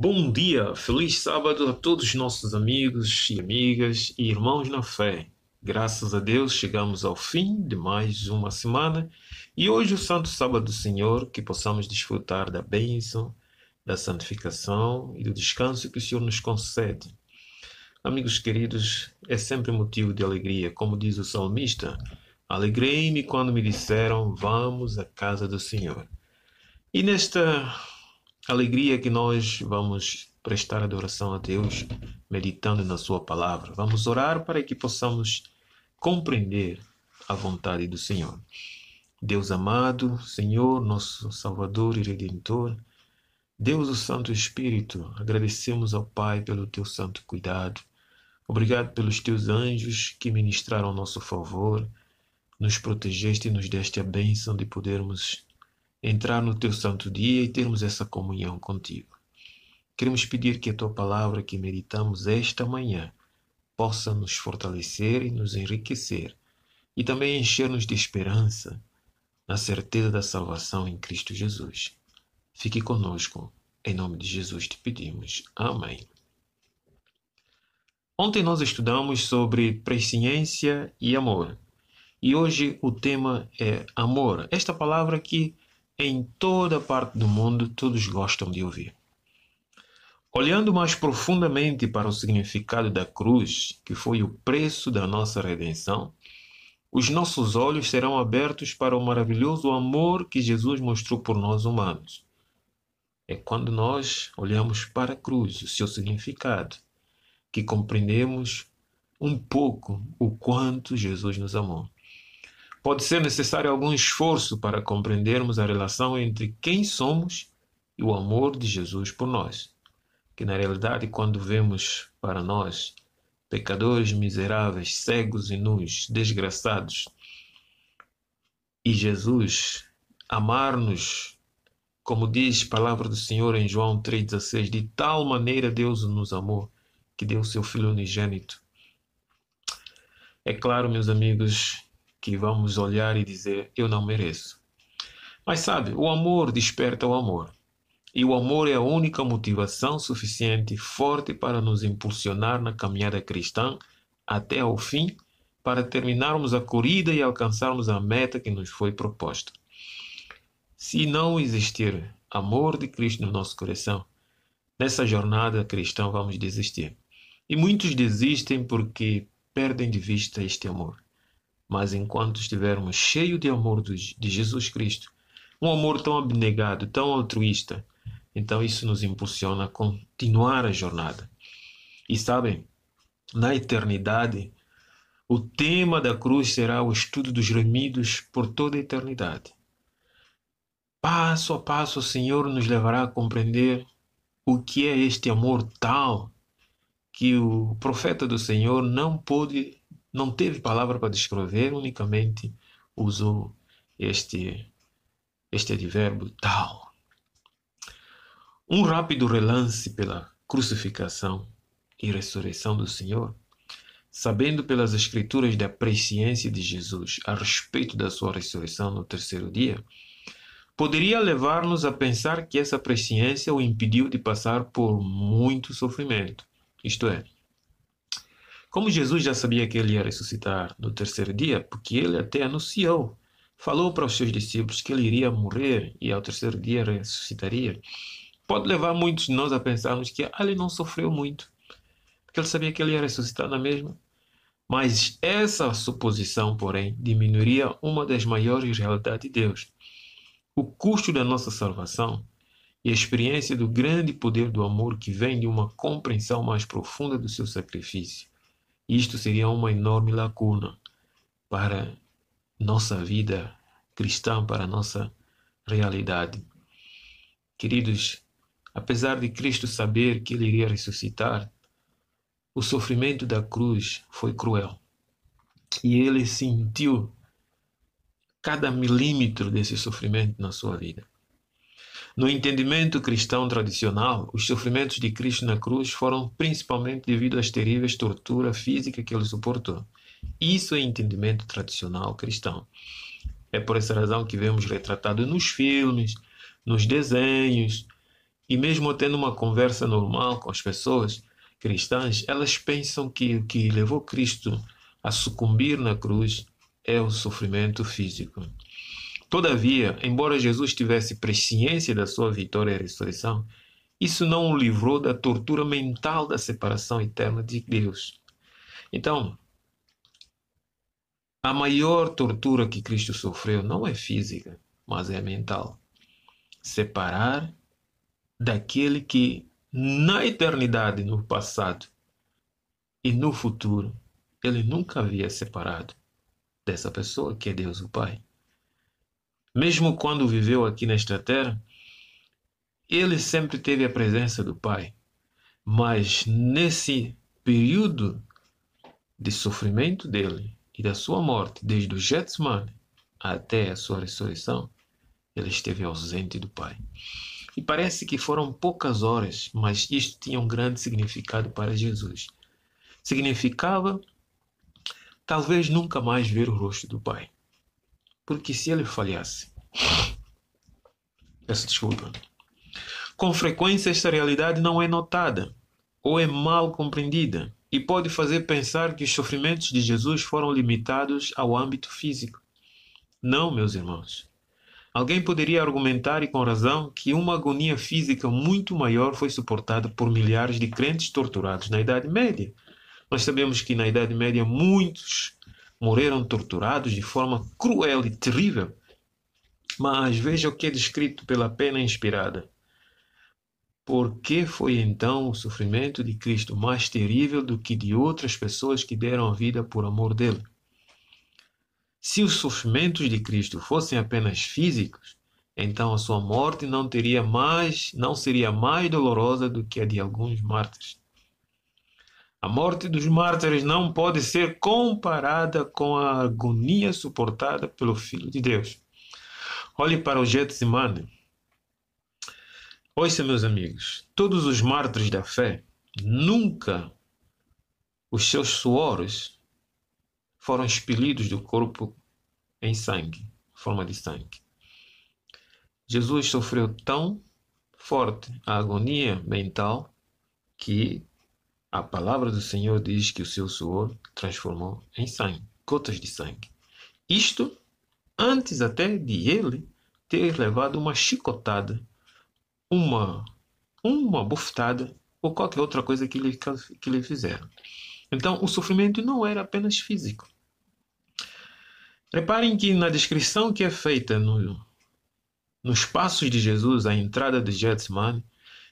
Bom dia, feliz sábado a todos os nossos amigos e amigas e irmãos na fé. Graças a Deus chegamos ao fim de mais uma semana e hoje o Santo Sábado do Senhor, que possamos desfrutar da bênção, da santificação e do descanso que o Senhor nos concede. Amigos queridos, é sempre motivo de alegria, como diz o salmista: Alegrei-me quando me disseram, Vamos à casa do Senhor. E nesta alegria que nós vamos prestar adoração a Deus meditando na Sua palavra. Vamos orar para que possamos compreender a vontade do Senhor. Deus amado, Senhor, nosso Salvador e Redentor, Deus, o Santo Espírito, agradecemos ao Pai pelo teu santo cuidado. Obrigado pelos teus anjos que ministraram nosso favor, nos protegeste e nos deste a bênção de podermos entrar no teu santo dia e termos essa comunhão contigo. Queremos pedir que a tua palavra que meditamos esta manhã possa nos fortalecer e nos enriquecer e também encher-nos de esperança na certeza da salvação em Cristo Jesus. Fique conosco, em nome de Jesus te pedimos. Amém. Ontem nós estudamos sobre presciência e amor. E hoje o tema é amor. Esta palavra que em toda parte do mundo todos gostam de ouvir. Olhando mais profundamente para o significado da cruz, que foi o preço da nossa redenção, os nossos olhos serão abertos para o maravilhoso amor que Jesus mostrou por nós humanos. É quando nós olhamos para a cruz, o seu significado, que compreendemos um pouco o quanto Jesus nos amou pode ser necessário algum esforço para compreendermos a relação entre quem somos e o amor de Jesus por nós. Que na realidade, quando vemos para nós, pecadores miseráveis, cegos e nus, desgraçados, e Jesus amar-nos, como diz a palavra do Senhor em João 3,16, de tal maneira Deus nos amou que deu seu Filho unigênito. É claro, meus amigos, que vamos olhar e dizer: Eu não mereço. Mas sabe, o amor desperta o amor. E o amor é a única motivação suficiente forte para nos impulsionar na caminhada cristã até ao fim, para terminarmos a corrida e alcançarmos a meta que nos foi proposta. Se não existir amor de Cristo no nosso coração, nessa jornada cristã vamos desistir. E muitos desistem porque perdem de vista este amor. Mas enquanto estivermos cheios de amor de Jesus Cristo, um amor tão abnegado, tão altruísta, então isso nos impulsiona a continuar a jornada. E sabem, na eternidade, o tema da cruz será o estudo dos remidos por toda a eternidade. Passo a passo, o Senhor nos levará a compreender o que é este amor tal que o profeta do Senhor não pôde não teve palavra para descrever, unicamente usou este, este advérbio tal. Um rápido relance pela crucificação e ressurreição do Senhor, sabendo pelas Escrituras da presciência de Jesus a respeito da sua ressurreição no terceiro dia, poderia levar-nos a pensar que essa presciência o impediu de passar por muito sofrimento, isto é, como Jesus já sabia que ele ia ressuscitar no terceiro dia, porque ele até anunciou, falou para os seus discípulos que ele iria morrer e ao terceiro dia ressuscitaria, pode levar muitos de nós a pensarmos que ele não sofreu muito, porque ele sabia que ele ia ressuscitar na é mesma. Mas essa suposição, porém, diminuiria uma das maiores realidades de Deus. O custo da nossa salvação e a experiência do grande poder do amor que vem de uma compreensão mais profunda do seu sacrifício isto seria uma enorme lacuna para nossa vida cristã, para nossa realidade. Queridos, apesar de Cristo saber que ele iria ressuscitar, o sofrimento da cruz foi cruel. E ele sentiu cada milímetro desse sofrimento na sua vida. No entendimento cristão tradicional, os sofrimentos de Cristo na cruz foram principalmente devido às terríveis torturas físicas que ele suportou. Isso é entendimento tradicional cristão. É por essa razão que vemos retratado nos filmes, nos desenhos e mesmo tendo uma conversa normal com as pessoas cristãs, elas pensam que o que levou Cristo a sucumbir na cruz é o sofrimento físico. Todavia, embora Jesus tivesse presciência da sua vitória e ressurreição, isso não o livrou da tortura mental da separação eterna de Deus. Então, a maior tortura que Cristo sofreu não é física, mas é mental. Separar daquele que na eternidade, no passado e no futuro, ele nunca havia separado dessa pessoa que é Deus o Pai mesmo quando viveu aqui nesta terra, ele sempre teve a presença do Pai. Mas nesse período de sofrimento dele e da sua morte, desde o Getsemane até a sua ressurreição, ele esteve ausente do Pai. E parece que foram poucas horas, mas isto tinha um grande significado para Jesus. Significava talvez nunca mais ver o rosto do Pai porque se ele falhasse. Peço desculpa. Com frequência, esta realidade não é notada ou é mal compreendida e pode fazer pensar que os sofrimentos de Jesus foram limitados ao âmbito físico. Não, meus irmãos. Alguém poderia argumentar e com razão que uma agonia física muito maior foi suportada por milhares de crentes torturados na Idade Média. Nós sabemos que na Idade Média muitos morreram torturados de forma cruel e terrível. Mas veja o que é descrito pela pena inspirada. Por que foi então o sofrimento de Cristo mais terrível do que de outras pessoas que deram a vida por amor dele? Se os sofrimentos de Cristo fossem apenas físicos, então a sua morte não teria mais, não seria mais dolorosa do que a de alguns mártires. A morte dos mártires não pode ser comparada com a agonia suportada pelo Filho de Deus. Olhe para o Getsemane. Ouça, meus amigos, todos os mártires da fé, nunca os seus suores foram expelidos do corpo em sangue, forma de sangue. Jesus sofreu tão forte a agonia mental que a palavra do Senhor diz que o seu suor transformou em sangue, gotas de sangue. Isto antes até de ele ter levado uma chicotada, uma uma bufetada ou qualquer outra coisa que lhe, que lhe fizeram. Então, o sofrimento não era apenas físico. Reparem que na descrição que é feita no, nos passos de Jesus à entrada de Getsemane,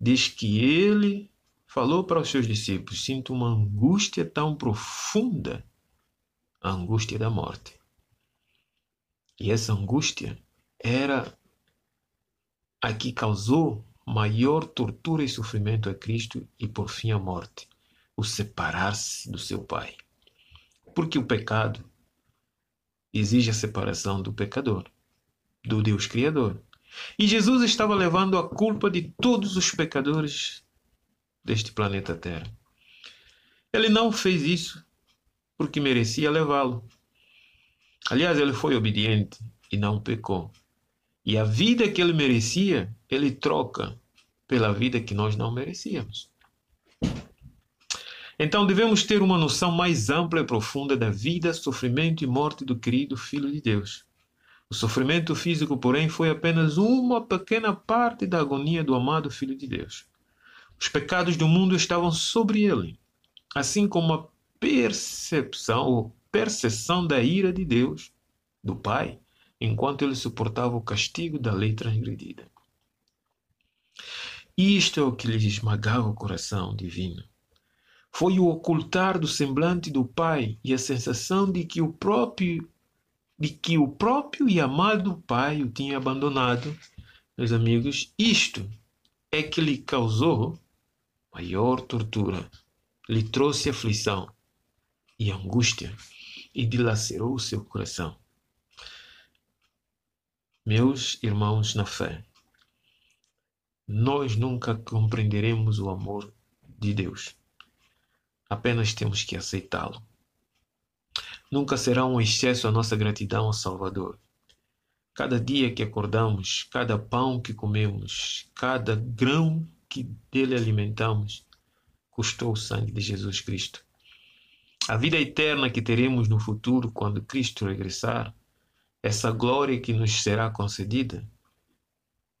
diz que ele falou para os seus discípulos: Sinto uma angústia tão profunda, a angústia da morte. E essa angústia era a que causou maior tortura e sofrimento a Cristo e, por fim, a morte o separar-se do seu Pai. Porque o pecado exige a separação do pecador, do Deus Criador. E Jesus estava levando a culpa de todos os pecadores deste planeta Terra. Ele não fez isso porque merecia levá-lo. Aliás, ele foi obediente e não pecou. E a vida que ele merecia, ele troca pela vida que nós não merecíamos. Então devemos ter uma noção mais ampla e profunda da vida, sofrimento e morte do querido Filho de Deus. O sofrimento físico, porém, foi apenas uma pequena parte da agonia do amado Filho de Deus. Os pecados do mundo estavam sobre ele, assim como a percepção ou percepção da ira de Deus, do Pai, enquanto ele suportava o castigo da lei transgredida. Isto é o que lhe esmagava o coração divino. Foi o ocultar do semblante do Pai e a sensação de que o próprio de que o próprio e amado Pai o tinha abandonado. Meus amigos, isto é que lhe causou maior tortura, lhe trouxe aflição e angústia e dilacerou seu coração. Meus irmãos na fé, nós nunca compreenderemos o amor de Deus. Apenas temos que aceitá-lo. Nunca será um excesso a nossa gratidão ao Salvador. Cada dia que acordamos, cada pão que comemos, cada grão que dele alimentamos custou o sangue de Jesus Cristo. A vida eterna que teremos no futuro quando Cristo regressar, essa glória que nos será concedida,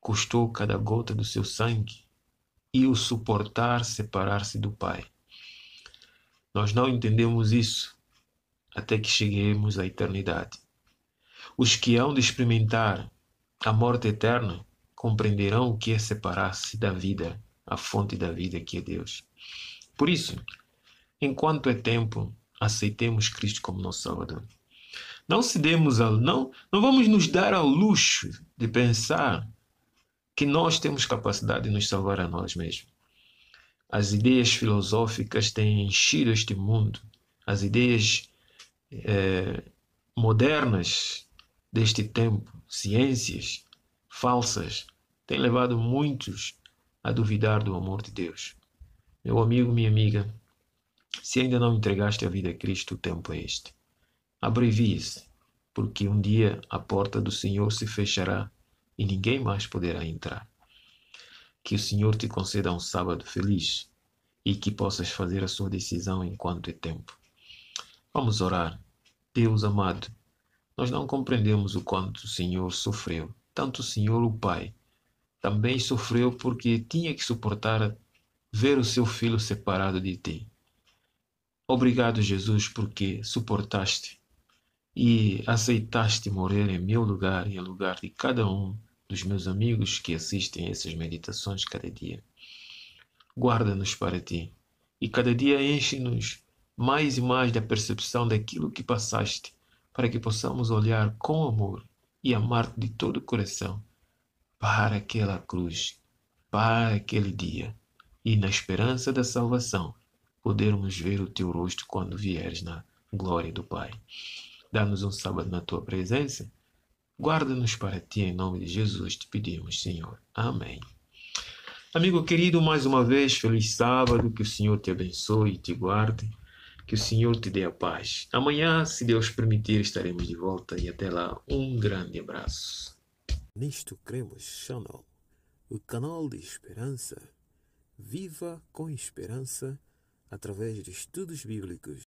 custou cada gota do seu sangue e o suportar separar-se do Pai. Nós não entendemos isso até que cheguemos à eternidade. Os que hão de experimentar a morte eterna compreenderão o que é separar-se da vida, a fonte da vida que é Deus. Por isso, enquanto é tempo, aceitemos Cristo como nosso Salvador. Não se demos ao, não, não vamos nos dar ao luxo de pensar que nós temos capacidade de nos salvar a nós mesmos. As ideias filosóficas têm enchido este mundo. As ideias eh, modernas deste tempo, ciências, falsas têm levado muitos a duvidar do amor de Deus. Meu amigo, minha amiga, se ainda não entregaste a vida a Cristo, o tempo é este. Abrevie-se, porque um dia a porta do Senhor se fechará e ninguém mais poderá entrar. Que o Senhor te conceda um sábado feliz e que possas fazer a sua decisão enquanto é tempo. Vamos orar. Deus amado, nós não compreendemos o quanto o Senhor sofreu tanto o Senhor, o Pai, também sofreu porque tinha que suportar ver o seu filho separado de ti. Obrigado, Jesus, porque suportaste e aceitaste morrer em meu lugar e em lugar de cada um dos meus amigos que assistem a essas meditações cada dia. Guarda-nos para ti e cada dia enche-nos mais e mais da percepção daquilo que passaste, para que possamos olhar com amor e amar de todo o coração para aquela cruz, para aquele dia e na esperança da salvação podermos ver o teu rosto quando vieres na glória do Pai. Dá-nos um sábado na tua presença. Guarda-nos para ti em nome de Jesus, te pedimos, Senhor. Amém. Amigo querido, mais uma vez, feliz sábado, que o Senhor te abençoe e te guarde. Que o Senhor te dê a paz. Amanhã, se Deus permitir, estaremos de volta e até lá, um grande abraço. Nisto Cremos Channel, o canal de esperança. Viva com esperança através de estudos bíblicos